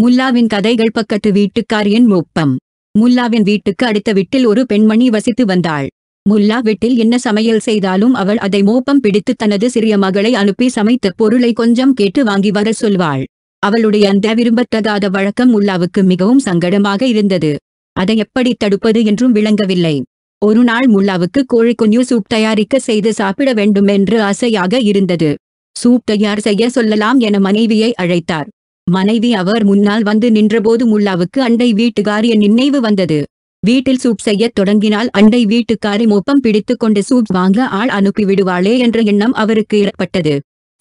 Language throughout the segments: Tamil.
முல்லாவின் கதைகள் பக்கத்து என் முப்பம் முல்லாவின் வீட்டுக்கு அடுத்த வீட்டில் ஒரு பெண்மணி வசித்து வந்தாள் முல்லா வீட்டில் என்ன சமையல் செய்தாலும் அவள் அதை மோப்பம் பிடித்து தனது சிறிய மகளை அனுப்பி சமைத்த பொருளை கொஞ்சம் கேட்டு வாங்கி வர சொல்வாள் அவளுடைய அந்த விரும்பத்தகாத வழக்கம் முல்லாவுக்கு மிகவும் சங்கடமாக இருந்தது அதை எப்படி தடுப்பது என்றும் விளங்கவில்லை ஒரு நாள் முல்லாவுக்கு கோழி குஞ்சு சூப் தயாரிக்க செய்து சாப்பிட வேண்டும் என்று ஆசையாக இருந்தது சூப் தயார் செய்ய சொல்லலாம் என மனைவியை அழைத்தார் மனைவி அவர் முன்னால் வந்து நின்றபோது முல்லாவுக்கு அண்டை வீட்டுக்காரிய நினைவு வந்தது வீட்டில் சூப் செய்யத் தொடங்கினால் அண்டை வீட்டுக்காரி மொப்பம் பிடித்துக் கொண்டு சூப் வாங்க ஆள் அனுப்பிவிடுவாளே என்ற எண்ணம் அவருக்கு ஏற்பட்டது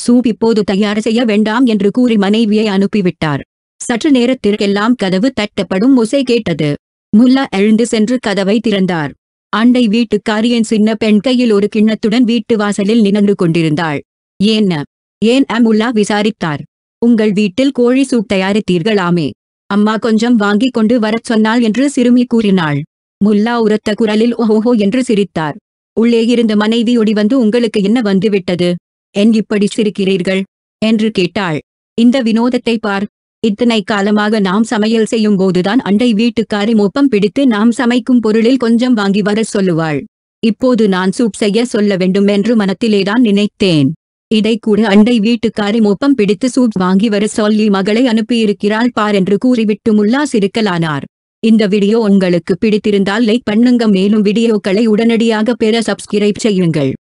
சூப் இப்போது தயார் செய்ய வேண்டாம் என்று கூறி மனைவியை அனுப்பிவிட்டார் சற்று நேரத்திற்கெல்லாம் கதவு தட்டப்படும் ஒசை கேட்டது முல்லா எழுந்து சென்று கதவை திறந்தார் அண்டை வீட்டுக்காரியின் சின்ன பெண் கையில் ஒரு கிண்ணத்துடன் வீட்டு வாசலில் நினைந்து கொண்டிருந்தாள் ஏன் ஏன் அமுல்லா விசாரித்தார் உங்கள் வீட்டில் கோழி சூப் தயாரித்தீர்களாமே அம்மா கொஞ்சம் வாங்கி கொண்டு வரச் சொன்னாள் என்று சிறுமி கூறினாள் முல்லா உரத்த குரலில் ஓஹோஹோ என்று சிரித்தார் உள்ளே இருந்த மனைவி ஒடி வந்து உங்களுக்கு என்ன வந்துவிட்டது என் இப்படி சிரிக்கிறீர்கள் என்று கேட்டாள் இந்த வினோதத்தை பார் இத்தனை காலமாக நாம் சமையல் செய்யும் போதுதான் அண்டை வீட்டுக்காரி மொப்பம் பிடித்து நாம் சமைக்கும் பொருளில் கொஞ்சம் வாங்கி வர சொல்லுவாள் இப்போது நான் சூப் செய்ய சொல்ல வேண்டும் என்று மனத்திலேதான் நினைத்தேன் இடைக்கூட அண்டை வீட்டுக்காரி மொப்பம் பிடித்து சூப் வாங்கி வர சொல்லி மகளை அனுப்பியிருக்கிறாள் பார் என்று கூறிவிட்டு முல்லா சிரிக்கலானார் இந்த வீடியோ உங்களுக்கு பிடித்திருந்தால் லைக் பண்ணுங்க மேலும் வீடியோக்களை உடனடியாக பெற சப்ஸ்கிரைப் செய்யுங்கள்